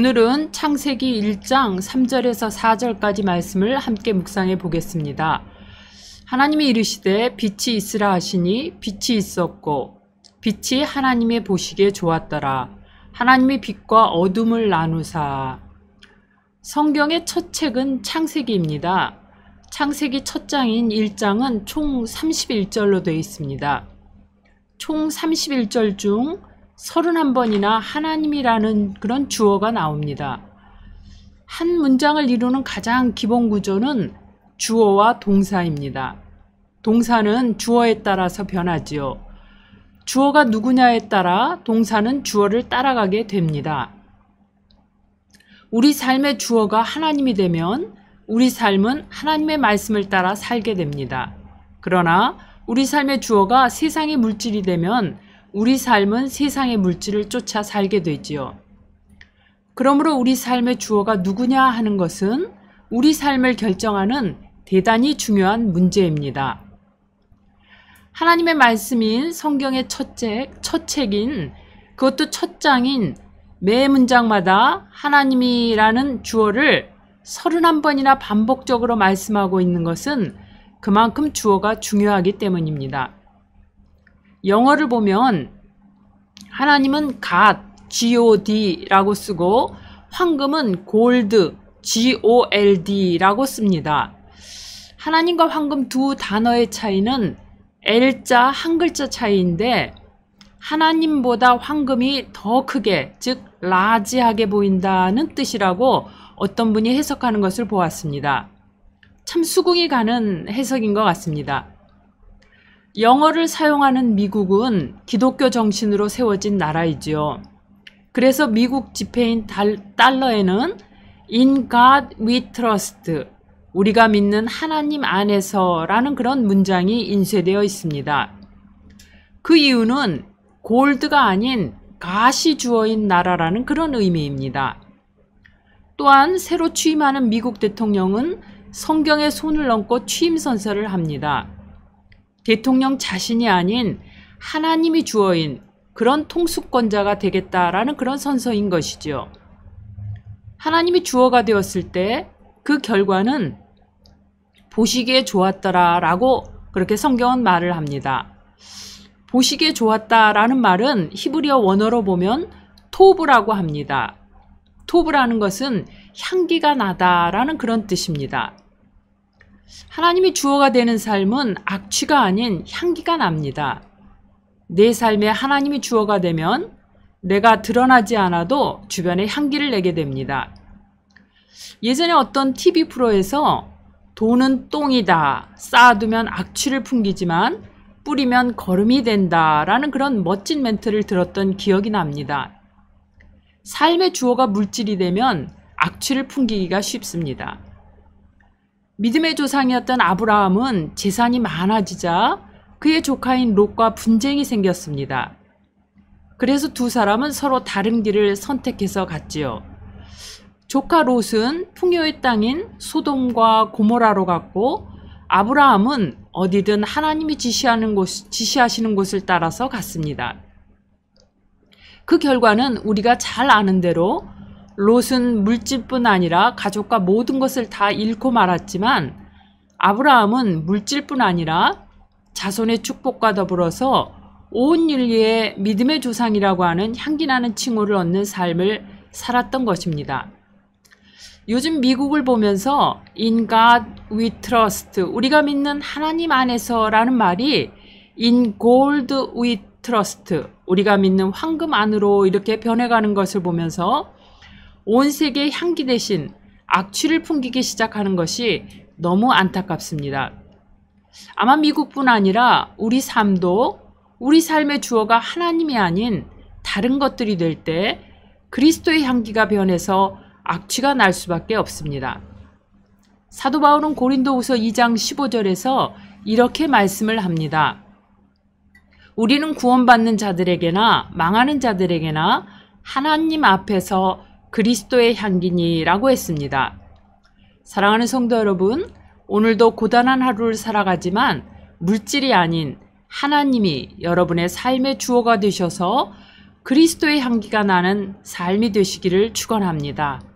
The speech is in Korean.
오늘은 창세기 1장 3절에서 4절까지 말씀을 함께 묵상해 보겠습니다. 하나님이 이르시되 빛이 있으라 하시니 빛이 있었고 빛이 하나님의 보시기에 좋았더라. 하나님이 빛과 어둠을 나누사. 성경의 첫 책은 창세기입니다. 창세기 첫 장인 1장은 총 31절로 되어 있습니다. 총 31절 중 31번이나 하나님이라는 그런 주어가 나옵니다. 한 문장을 이루는 가장 기본 구조는 주어와 동사입니다. 동사는 주어에 따라서 변하지요. 주어가 누구냐에 따라 동사는 주어를 따라가게 됩니다. 우리 삶의 주어가 하나님이 되면 우리 삶은 하나님의 말씀을 따라 살게 됩니다. 그러나 우리 삶의 주어가 세상의 물질이 되면 우리 삶은 세상의 물질을 쫓아 살게 되지요. 그러므로 우리 삶의 주어가 누구냐 하는 것은 우리 삶을 결정하는 대단히 중요한 문제입니다. 하나님의 말씀인 성경의 첫 책, 첫 책인 그것도 첫 장인 매 문장마다 하나님이라는 주어를 31번이나 반복적으로 말씀하고 있는 것은 그만큼 주어가 중요하기 때문입니다. 영어를 보면 하나님은 God, G-O-D라고 쓰고 황금은 Gold, G-O-L-D라고 씁니다. 하나님과 황금 두 단어의 차이는 L자 한 글자 차이인데 하나님보다 황금이 더 크게 즉 라지하게 보인다는 뜻이라고 어떤 분이 해석하는 것을 보았습니다. 참 수긍이 가는 해석인 것 같습니다. 영어를 사용하는 미국은 기독교 정신으로 세워진 나라이지요. 그래서 미국 지폐인 달, 달러에는 In God we trust, 우리가 믿는 하나님 안에서 라는 그런 문장이 인쇄되어 있습니다. 그 이유는 골드가 아닌 가시 주어인 나라라는 그런 의미입니다. 또한 새로 취임하는 미국 대통령은 성경에 손을 얹고 취임 선서를 합니다. 대통령 자신이 아닌 하나님이 주어인 그런 통수권자가 되겠다라는 그런 선서인 것이죠. 하나님이 주어가 되었을 때 그 결과는 보시기에 좋았더라라고 그렇게 성경은 말을 합니다. 보시기에 좋았다라는 말은 히브리어 원어로 보면 토브라고 합니다. 토브라는 것은 향기가 나다라는 그런 뜻입니다. 하나님이 주어가 되는 삶은 악취가 아닌 향기가 납니다. 내 삶에 하나님이 주어가 되면 내가 드러나지 않아도 주변에 향기를 내게 됩니다. 예전에 어떤 TV 프로에서 돈은 똥이다. 쌓아두면 악취를 풍기지만 뿌리면 거름이 된다. 라는 그런 멋진 멘트를 들었던 기억이 납니다. 삶의 주어가 물질이 되면 악취를 풍기기가 쉽습니다. 믿음의 조상이었던 아브라함은 재산이 많아지자 그의 조카인 롯과 분쟁이 생겼습니다. 그래서 두 사람은 서로 다른 길을 선택해서 갔지요. 조카 롯은 풍요의 땅인 소돔과 고모라로 갔고 아브라함은 어디든 하나님이 지시하는 곳, 지시하시는 곳을 따라서 갔습니다. 그 결과는 우리가 잘 아는 대로 롯은 물질뿐 아니라 가족과 모든 것을 다 잃고 말았지만 아브라함은 물질뿐 아니라 자손의 축복과 더불어서 온인리의 믿음의 조상이라고 하는 향기나는 칭호를 얻는 삶을 살았던 것입니다. 요즘 미국을 보면서 In God we trust, 우리가 믿는 하나님 안에서 라는 말이 In gold we trust, 우리가 믿는 황금 안으로 이렇게 변해가는 것을 보면서 온세계 향기 대신 악취를 풍기기 시작하는 것이 너무 안타깝습니다. 아마 미국뿐 아니라 우리 삶도 우리 삶의 주어가 하나님이 아닌 다른 것들이 될 때 그리스도의 향기가 변해서 악취가 날 수밖에 없습니다. 사도 바울은 고린도후서 2장 15절에서 이렇게 말씀을 합니다. 우리는 구원받는 자들에게나 망하는 자들에게나 하나님 앞에서 그리스도의 향기니라고 했습니다. 사랑하는 성도 여러분, 오늘도 고단한 하루를 살아가지만 물질이 아닌 하나님이 여러분의 삶의 주어가 되셔서 그리스도의 향기가 나는 삶이 되시기를 축원합니다.